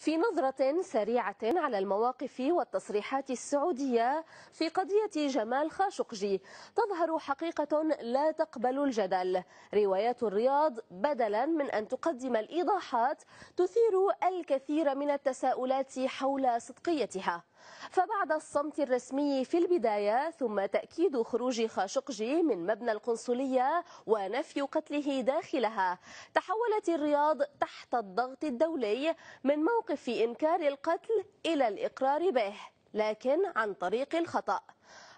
في نظرة سريعة على المواقف والتصريحات السعودية في قضية جمال خاشقجي تظهر حقيقة لا تقبل الجدل روايات الرياض بدلا من أن تقدم الإيضاحات تثير الكثير من التساؤلات حول صدقيتها فبعد الصمت الرسمي في البداية ثم تأكيد خروج خاشقجي من مبنى القنصلية ونفي قتله داخلها تحولت الرياض تحت الضغط الدولي من موقف إنكار القتل إلى الإقرار به لكن عن طريق الخطأ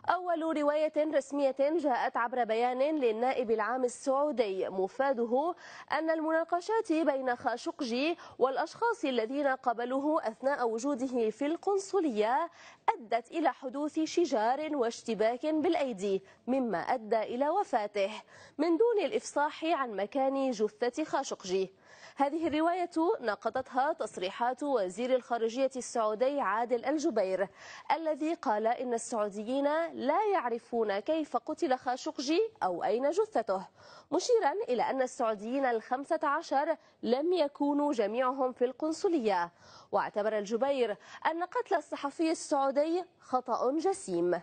أول رواية رسمية جاءت عبر بيان للنائب العام السعودي مفاده أن المناقشات بين خاشقجي والأشخاص الذين قبلوه أثناء وجوده في القنصلية أدت إلى حدوث شجار واشتباك بالأيدي مما أدى إلى وفاته من دون الإفصاح عن مكان جثة خاشقجي هذه الرواية ناقضتها تصريحات وزير الخارجية السعودي عادل الجبير الذي قال إن السعوديين لا يعرفون كيف قتل خاشقجي أو أين جثته مشيرا إلى أن السعوديين الخمسة عشر لم يكونوا جميعهم في القنصلية واعتبر الجبير أن قتل الصحفي السعودي خطأ جسيم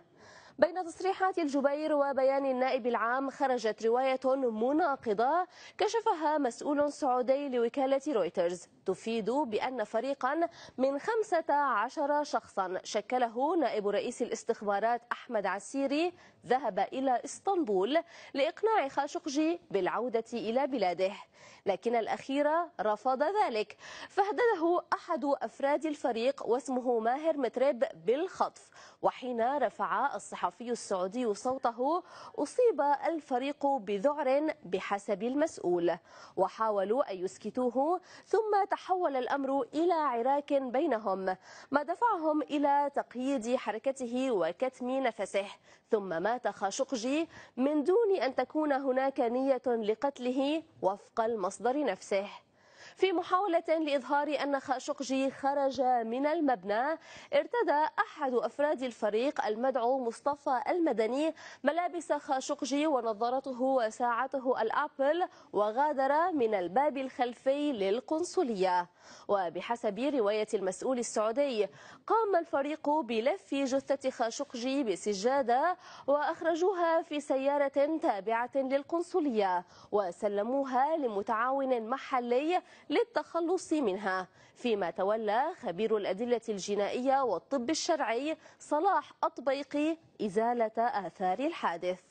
بين تصريحات الجبير وبيان النائب العام خرجت رواية مناقضة كشفها مسؤول سعودي لوكالة رويترز تفيد بأن فريقا من 15 شخصا شكله نائب رئيس الاستخبارات أحمد عسيري ذهب إلى إسطنبول لإقناع خاشقجي بالعودة إلى بلاده لكن الأخيرة رفض ذلك فهدده أحد أفراد الفريق واسمه ماهر متريب بالخطف وحين رفع الصحفي الصحفي السعودي صوته أصيب الفريق بذعر بحسب المسؤول وحاولوا أن يسكتوه ثم تحول الأمر إلى عراك بينهم ما دفعهم إلى تقييد حركته وكتم نفسه ثم مات خاشقجي من دون أن تكون هناك نية لقتله وفق المصدر نفسه في محاولة لإظهار أن خاشقجي خرج من المبنى ارتدى أحد أفراد الفريق المدعو مصطفى المدني ملابس خاشقجي ونظارته وساعته الأبل وغادر من الباب الخلفي للقنصلية وبحسب رواية المسؤول السعودي قام الفريق بلف جثة خاشقجي بسجادة وأخرجوها في سيارة تابعة للقنصلية وسلموها لمتعاون محلي للتخلص منها فيما تولى خبير الأدلة الجنائية والطب الشرعي صلاح أطبيقي إزالة آثار الحادث